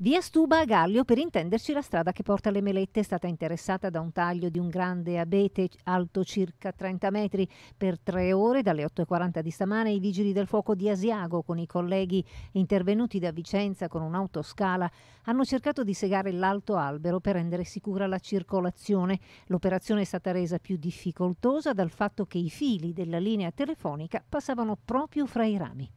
Via Stuba a Gallio, per intenderci la strada che porta le Melette, è stata interessata da un taglio di un grande abete alto circa 30 metri. Per tre ore, dalle 8.40 di stamane, i vigili del fuoco di Asiago, con i colleghi intervenuti da Vicenza con un'autoscala, hanno cercato di segare l'alto albero per rendere sicura la circolazione. L'operazione è stata resa più difficoltosa dal fatto che i fili della linea telefonica passavano proprio fra i rami.